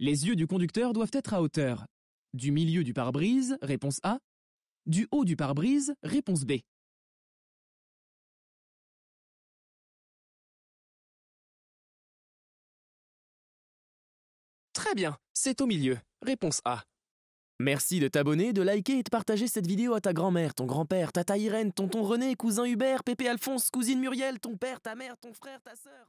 Les yeux du conducteur doivent être à hauteur. Du milieu du pare-brise, réponse A. Du haut du pare-brise, réponse B. Très bien, c'est au milieu. Réponse A. Merci de t'abonner, de liker et de partager cette vidéo à ta grand-mère, ton grand-père, tata Irène, tonton René, cousin Hubert, pépé Alphonse, cousine Muriel, ton père, ta mère, ton frère, ta sœur.